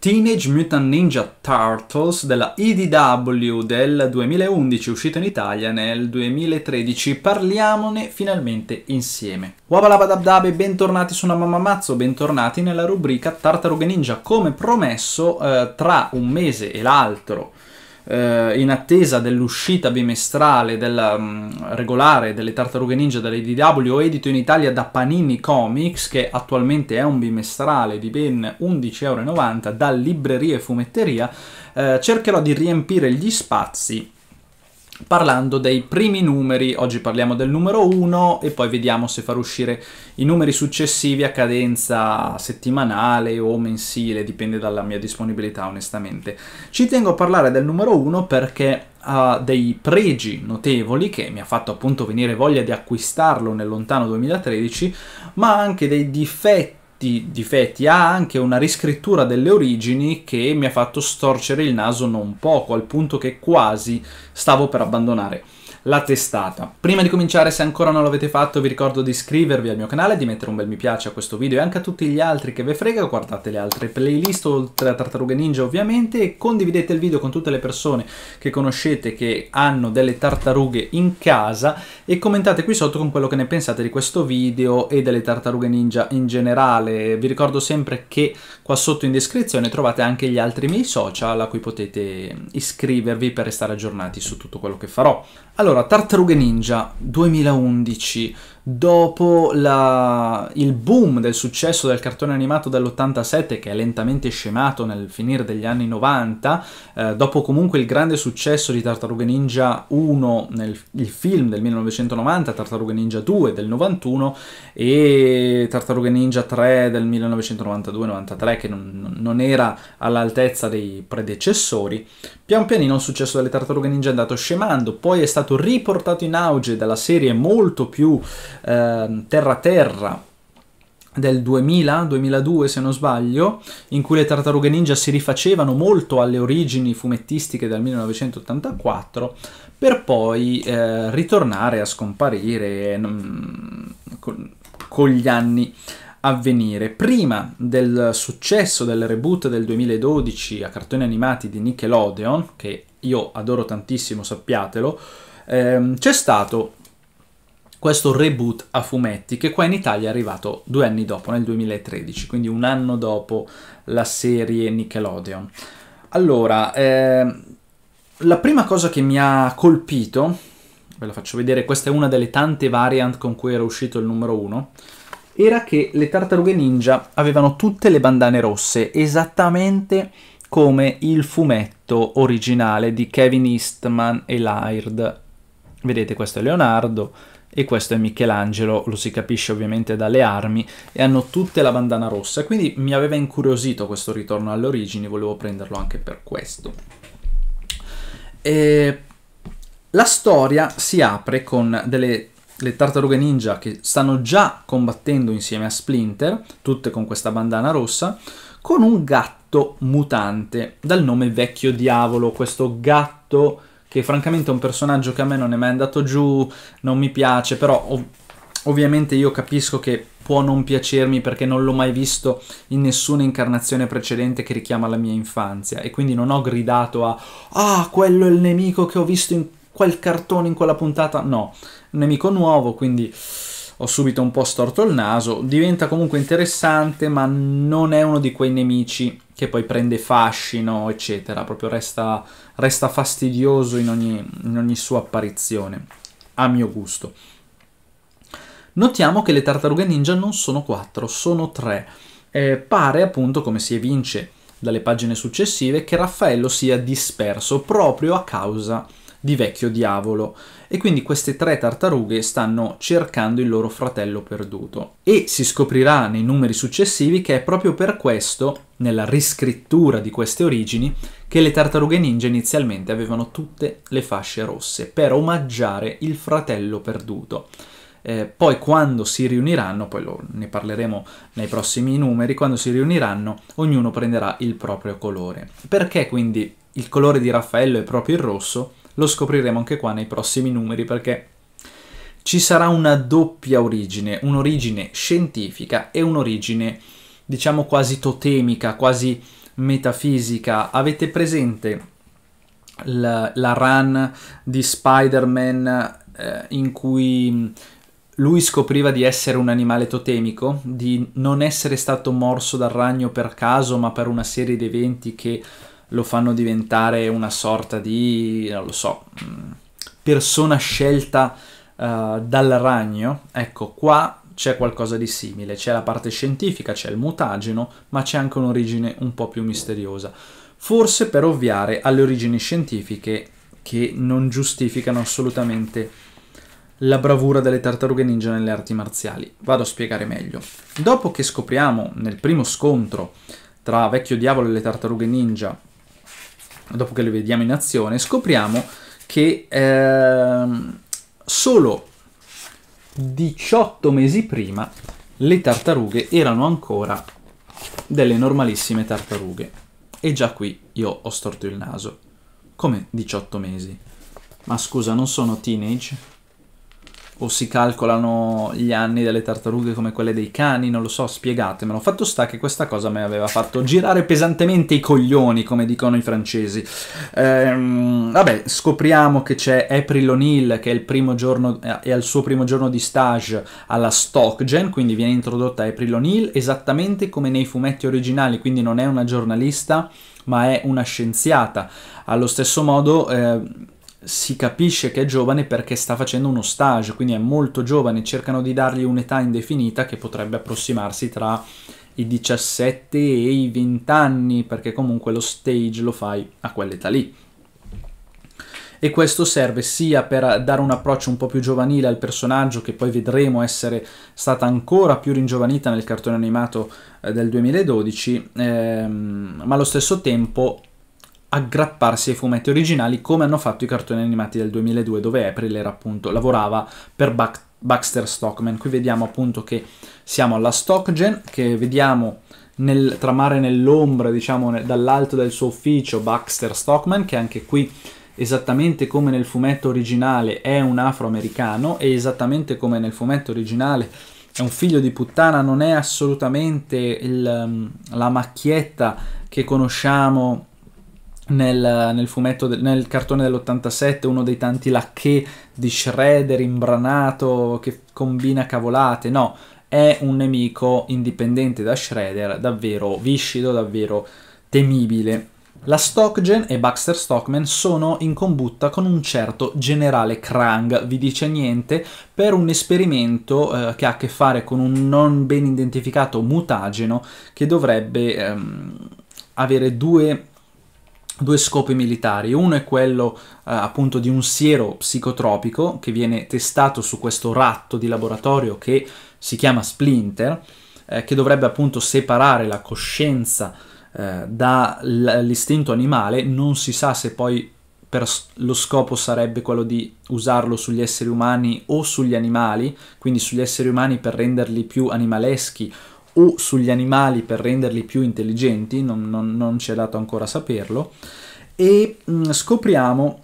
Teenage Mutant Ninja Turtles della IDW del 2011, uscito in Italia nel 2013, parliamone finalmente insieme. Wabalabadabdab e bentornati su una mamma mazzo, bentornati nella rubrica Tartaruga Ninja. Come promesso, eh, tra un mese e l'altro eh, in attesa dell'uscita bimestrale della, mh, mm, regolare delle Tartarughe Ninja dell'EDW, edito in Italia da Panini Comics, che attualmente è un bimestrale di ben 11,90 euro da libreria e fumetteria, eh, cercherò di riempire gli spazi parlando dei primi numeri, oggi parliamo del numero 1 e poi vediamo se far uscire i numeri successivi a cadenza settimanale o mensile, dipende dalla mia disponibilità onestamente. Ci tengo a parlare del numero 1 perché ha dei pregi notevoli che mi ha fatto appunto venire voglia di acquistarlo nel lontano 2013, ma anche dei difetti tanti difetti, ha anche una riscrittura delle origini che mi ha fatto storcere il naso non poco, al punto che quasi stavo per abbandonare la testata. Prima di cominciare, se ancora non l'avete fatto, vi ricordo di iscrivervi al mio canale, di mettere un bel mi piace a questo video e anche a tutti gli altri che ve frega, guardate le altre playlist oltre a Tartarughe Ninja ovviamente e condividete il video con tutte le persone che conoscete che hanno delle tartarughe in casa e commentate qui sotto con quello che ne pensate di questo video e delle tartarughe ninja in generale. Vi ricordo sempre che qua sotto in descrizione trovate anche gli altri miei social a cui potete iscrivervi per restare aggiornati su tutto quello che farò. Allora, allora, Tartarughe Ninja 2011, dopo la, il boom del successo del cartone animato dell'87 che è lentamente scemato nel finire degli anni 90, eh, dopo comunque il grande successo di Tartarughe Ninja 1 nel film del 1990, Tartarughe Ninja 2 del 91 e Tartarughe Ninja 3 del 1992-93 che non, non era all'altezza dei predecessori, pian pianino il successo delle Tartarughe Ninja è andato scemando, poi è stato riportato in auge dalla serie molto più eh, Terra Terra del 2000-2002 se non sbaglio, in cui le tartarughe ninja si rifacevano molto alle origini fumettistiche del 1984, per poi eh, ritornare a scomparire non, mm, con, con gli anni a venire. Prima del successo del reboot del 2012 a cartoni animati di Nickelodeon, che io adoro tantissimo, sappiatelo, ehm, c'è stato questo reboot a fumetti che qua in Italia è arrivato due anni dopo, nel 2013, quindi un anno dopo la serie Nickelodeon. Allora, eh, la prima cosa che mi ha colpito, ve la faccio vedere, questa è una delle tante variant con cui era uscito il numero 1, era che le tartarughe ninja avevano tutte le bandane rosse, esattamente come il fumetto originale di Kevin Eastman e Laird. Vedete, questo è Leonardo, e questo è Michelangelo, lo si capisce ovviamente dalle armi, e hanno tutte la bandana rossa, quindi mi aveva incuriosito questo ritorno alle origini, volevo prenderlo anche per questo. E la storia si apre con delle le tartarughe ninja che stanno già combattendo insieme a Splinter, tutte con questa bandana rossa, con un gatto mutante dal nome Vecchio Diavolo, questo gatto che francamente è un personaggio che a me non è mai andato giù, non mi piace, però ov- ovviamente io capisco che può non piacermi perché non l'ho mai visto in nessuna incarnazione precedente che richiama la mia infanzia e quindi non ho gridato a ah quello è il nemico che ho visto in quel cartone in quella puntata, no, un nemico nuovo, quindi ho subito un po' storto il naso, diventa comunque interessante ma non è uno di quei nemici che poi prende fascino, eccetera, proprio resta, resta fastidioso in ogni, in ogni sua apparizione, a mio gusto. Notiamo che le tartarughe ninja non sono quattro, sono tre. Eh, pare appunto, come si evince dalle pagine successive, che Raffaello sia disperso proprio a causa di di vecchio diavolo e quindi queste tre tartarughe stanno cercando il loro fratello perduto e si scoprirà nei numeri successivi che è proprio per questo, nella riscrittura di queste origini, che le tartarughe ninja inizialmente avevano tutte le fasce rosse per omaggiare il fratello perduto. Eh, poi quando si riuniranno, poi lo, ne parleremo nei prossimi numeri, quando si riuniranno ognuno prenderà il proprio colore. Perché quindi il colore di Raffaello è proprio il rosso? Lo scopriremo anche qua nei prossimi numeri perché ci sarà una doppia origine, un'origine scientifica e un'origine diciamo quasi totemica, quasi metafisica. Avete presente la, la run di Spider-Man eh, in cui lui scopriva di essere un animale totemico, di non essere stato morso dal ragno per caso, ma per una serie di eventi che lo fanno diventare una sorta di, non lo so, mm, persona scelta uh, dal ragno, ecco qua c'è qualcosa di simile, c'è la parte scientifica, c'è il mutageno, ma c'è anche un'origine un po' più misteriosa, forse per ovviare alle origini scientifiche che non giustificano assolutamente la bravura delle tartarughe ninja nelle arti marziali. Vado a spiegare meglio. Dopo che scopriamo nel primo scontro tra Vecchio Diavolo e le tartarughe ninja dopo che le vediamo in azione, scopriamo che ehm, solo 18 mesi prima le tartarughe erano ancora delle normalissime tartarughe. E già qui io ho storto il naso. Come 18 mesi? Ma scusa, non sono teenage? o si calcolano gli anni delle tartarughe come quelle dei cani, non lo so, spiegatemelo. Fatto sta che questa cosa mi aveva fatto girare pesantemente i coglioni, come dicono i francesi. Ehm, vabbè, scopriamo che c'è April O'Neill, che è, il primo giorno, è, al suo primo giorno di stage alla Stockgen, quindi viene introdotta April O'Neill esattamente come nei fumetti originali, quindi non è una giornalista, ma è una scienziata. Allo stesso modo... Eh, si capisce che è giovane perché sta facendo uno stage, quindi è molto giovane, cercano di dargli un'età indefinita che potrebbe approssimarsi tra i 17 e i 20 anni, perché comunque lo stage lo fai a quell'età lì. E questo serve sia per dare un approccio un po' più giovanile al personaggio, che poi vedremo essere stata ancora più ringiovanita nel cartone animato eh, del 2012, ehm, ma allo stesso tempo aggrapparsi ai fumetti originali come hanno fatto i cartoni animati del 2002 dove April era appunto, lavorava per Buck, Baxter Stockman. Qui vediamo appunto che siamo alla Stockgen, che vediamo nel, tramare nell'ombra, diciamo nel, dall'alto del suo ufficio Baxter Stockman, che anche qui esattamente come nel fumetto originale è un afroamericano e esattamente come nel fumetto originale è un figlio di puttana, non è assolutamente il, la macchietta che conosciamo nel, nel, fumetto, del, nel cartone dell'87, uno dei tanti lacché di Shredder imbranato che combina cavolate, no, è un nemico indipendente da Shredder, davvero viscido, davvero temibile. La Stockgen e Baxter Stockman sono in combutta con un certo generale Krang, vi dice niente, per un esperimento eh, che ha a che fare con un non ben identificato mutageno che dovrebbe ehm, avere due due scopi militari. Uno è quello eh, appunto di un siero psicotropico che viene testato su questo ratto di laboratorio che si chiama Splinter, eh, che dovrebbe appunto separare la coscienza eh, dall'istinto animale, non si sa se poi per lo scopo sarebbe quello di usarlo sugli esseri umani o sugli animali, quindi sugli esseri umani per renderli più animaleschi o sugli animali per renderli più intelligenti, non, non, non ci è dato ancora saperlo, e mh, scopriamo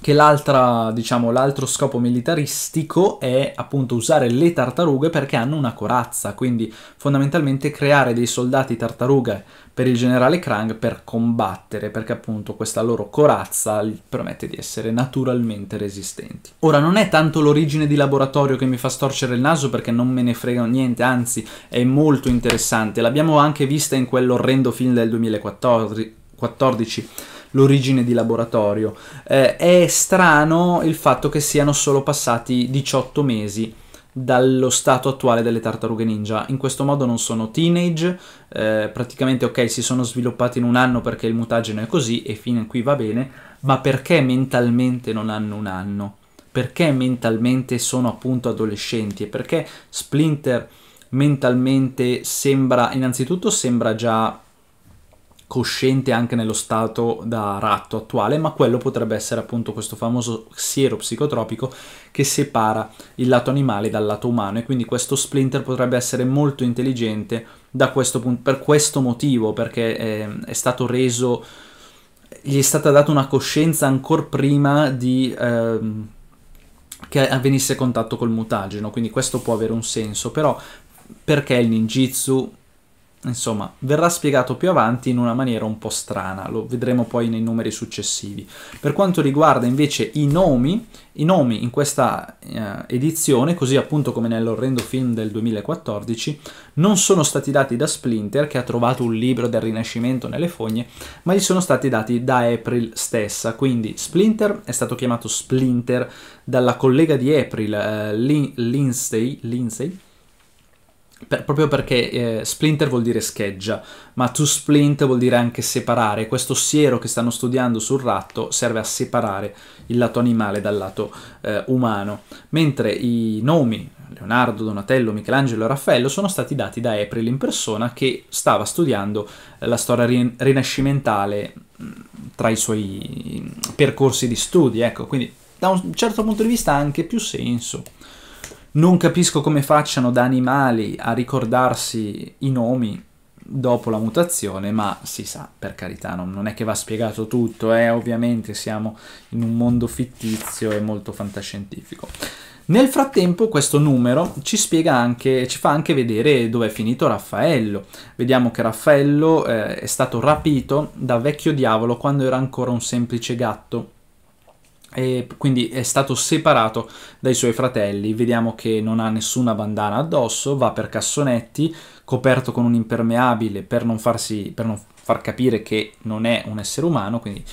che l'altra, diciamo, l'altro scopo militaristico è appunto usare le tartarughe perché hanno una corazza, quindi fondamentalmente creare dei soldati tartarughe per il generale Krang per combattere, perché appunto questa loro corazza gli permette di essere naturalmente resistenti. Ora non è tanto l'origine di laboratorio che mi fa storcere il naso perché non me ne frega niente, anzi è molto interessante, l'abbiamo anche vista in quell'orrendo film del 2014, l'origine di laboratorio. Eh, è strano il fatto che siano solo passati 18 mesi dallo stato attuale delle tartarughe ninja. In questo modo non sono teenage, eh, praticamente ok, si sono sviluppati in un anno perché il mutageno è così e fino a qui va bene, ma perché mentalmente non hanno un anno? Perché mentalmente sono appunto adolescenti e perché Splinter mentalmente sembra, innanzitutto sembra già cosciente anche nello stato da ratto attuale, ma quello potrebbe essere appunto questo famoso siero psicotropico che separa il lato animale dal lato umano e quindi questo splinter potrebbe essere molto intelligente da questo punto, per questo motivo, perché è, ehm, è stato reso gli è stata data una coscienza ancora prima di, ehm, che avvenisse contatto col mutageno, quindi questo può avere un senso, però perché il ninjitsu Insomma, verrà spiegato più avanti in una maniera un po' strana, lo vedremo poi nei numeri successivi. Per quanto riguarda invece i nomi, i nomi in questa eh, edizione, così appunto come nell'orrendo film del 2014, non sono stati dati da Splinter, che ha trovato un libro del Rinascimento nelle fogne, ma gli sono stati dati da April stessa. Quindi Splinter è stato chiamato Splinter dalla collega di April, eh, Lin Lindsay, Lindsay per, proprio perché eh, splinter vuol dire scheggia, ma to splint vuol dire anche separare. Questo siero che stanno studiando sul ratto serve a separare il lato animale dal lato eh, umano, mentre i nomi Leonardo, Donatello, Michelangelo e Raffaello sono stati dati da April in persona che stava studiando la storia rin rinascimentale mm, tra i suoi mm, percorsi di studi, ecco, quindi da un certo punto di vista ha anche più senso. Non capisco come facciano da animali a ricordarsi i nomi dopo la mutazione, ma si sa, per carità, non, non è che va spiegato tutto, eh? ovviamente siamo in un mondo fittizio e molto fantascientifico. Nel frattempo questo numero ci spiega anche, ci fa anche vedere dove è finito Raffaello. Vediamo che Raffaello eh, è stato rapito da vecchio diavolo quando era ancora un semplice gatto e quindi è stato separato dai suoi fratelli. Vediamo che non ha nessuna bandana addosso, va per cassonetti, coperto con un impermeabile per non, farsi, per non far capire che non è un essere umano, quindi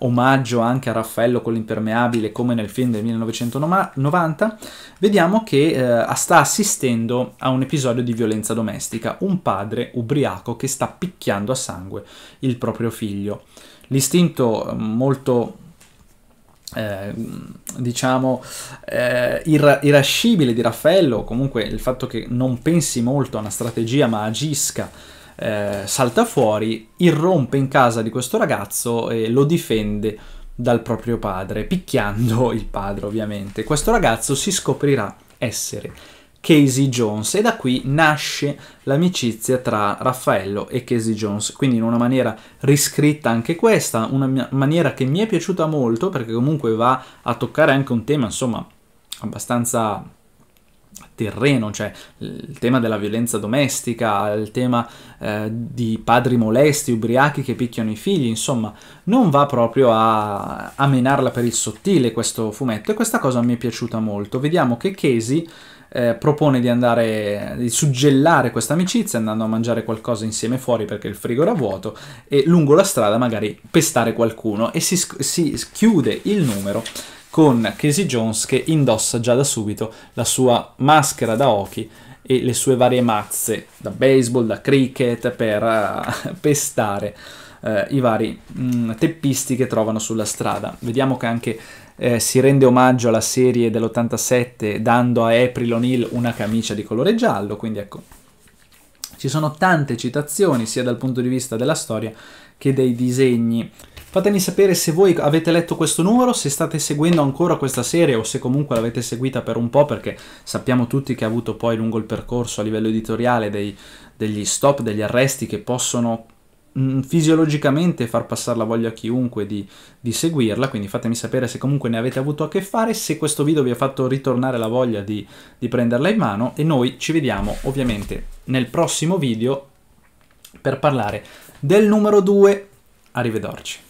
omaggio anche a Raffaello con l'impermeabile come nel film del 1990, vediamo che eh, sta assistendo a un episodio di violenza domestica, un padre ubriaco che sta picchiando a sangue il proprio figlio. L'istinto eh, molto eh, diciamo eh, ir- irascibile di Raffaello, comunque il fatto che non pensi molto a una strategia ma agisca, eh, salta fuori, irrompe in casa di questo ragazzo e lo difende dal proprio padre, picchiando il padre ovviamente. Questo ragazzo si scoprirà essere Casey Jones e da qui nasce l'amicizia tra Raffaello e Casey Jones, quindi in una maniera riscritta anche questa, una maniera che mi è piaciuta molto perché comunque va a toccare anche un tema insomma abbastanza terreno, cioè il tema della violenza domestica, il tema eh, di padri molesti, ubriachi che picchiano i figli, insomma, non va proprio a, a menarla per il sottile questo fumetto e questa cosa mi è piaciuta molto. Vediamo che Casey eh, propone di andare di suggellare questa amicizia andando a mangiare qualcosa insieme fuori perché il frigo era vuoto e lungo la strada magari pestare qualcuno e si, si chiude il numero con Casey Jones che indossa già da subito la sua maschera da hockey e le sue varie mazze da baseball, da cricket per eh, pestare eh, i vari mh, mm, teppisti che trovano sulla strada. Vediamo che anche eh, si rende omaggio alla serie dell'87 dando a April O'Neill una camicia di colore giallo, quindi ecco, ci sono tante citazioni sia dal punto di vista della storia che dei disegni Fatemi sapere se voi avete letto questo numero, se state seguendo ancora questa serie o se comunque l'avete seguita per un po' perché sappiamo tutti che ha avuto poi lungo il percorso a livello editoriale dei, degli stop, degli arresti che possono mm, fisiologicamente far passare la voglia a chiunque di, di seguirla, quindi fatemi sapere se comunque ne avete avuto a che fare, se questo video vi ha fatto ritornare la voglia di, di prenderla in mano e noi ci vediamo ovviamente nel prossimo video per parlare del numero 2. Arrivederci.